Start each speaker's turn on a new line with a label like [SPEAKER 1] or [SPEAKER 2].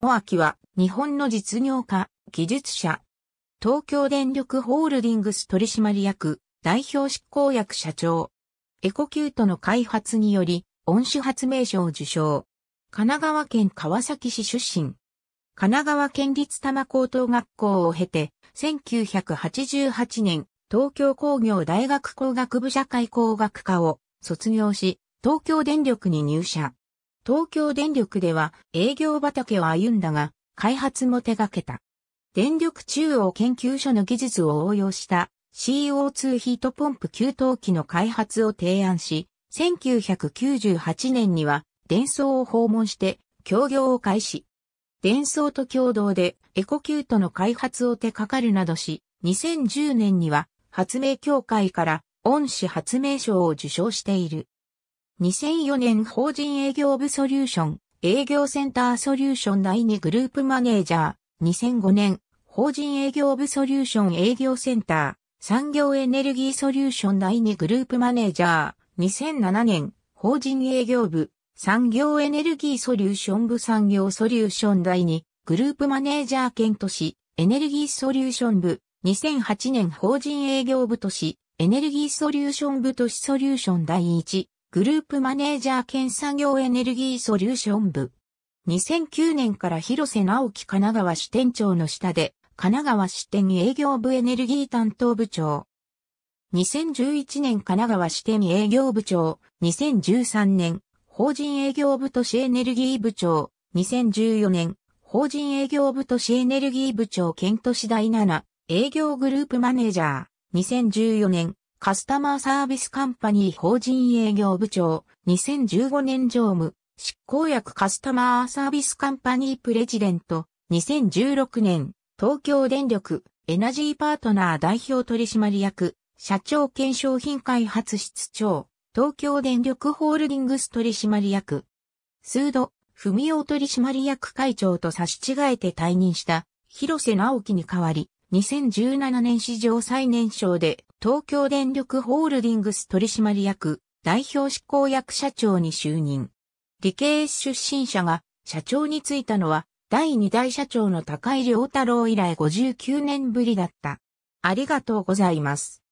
[SPEAKER 1] 小アは日本の実業家、技術者、東京電力ホールディングス取締役、代表執行役社長、エコキュートの開発により、恩賜発明賞受賞。神奈川県川崎市出身。神奈川県立多摩高等学校を経て、1988年、東京工業大学工学部社会工学科を卒業し、東京電力に入社。東京電力では営業畑を歩んだが、開発も手掛けた。電力中央研究所の技術を応用した CO2 ヒートポンプ給湯器の開発を提案し、1998年には伝送を訪問して協業を開始。伝送と共同でエコキュートの開発を手掛かるなどし、2010年には発明協会から恩師発明賞を受賞している。2004年法人営業部ソリューション、営業センターソリューション第二グループマネージャー。2005年、法人営業部ソリューション営業センター、産業エネルギーソリューション第二グループマネージャー。2007年、法人営業部、産業エネルギーソリューション部産業ソリューション第2、グループマネージャー兼都市、エネルギーソリューション部、2008年法人営業部都市、エネルギーソリューション部都市ソリューション第1、グループマネージャー兼産業エネルギーソリューション部。2009年から広瀬直樹神奈川支店長の下で、神奈川支店営業部エネルギー担当部長。2011年神奈川支店営業部長。2013年、法人営業部都市エネルギー部長。2014年、法人営業部都市エネルギー部長兼都市第7営業グループマネージャー。2014年、カスタマーサービスカンパニー法人営業部長、2015年常務、執行役カスタマーサービスカンパニープレジデント、2016年、東京電力、エナジーパートナー代表取締役、社長兼商品開発室長、東京電力ホールディングス取締役、スード、文雄取締役会長と差し違えて退任した、広瀬直樹に代わり、2017年史上最年少で東京電力ホールディングス取締役、代表執行役社長に就任。理系出身者が社長に就いたのは、第二代社長の高井良太郎以来59年ぶりだった。ありがとうございます。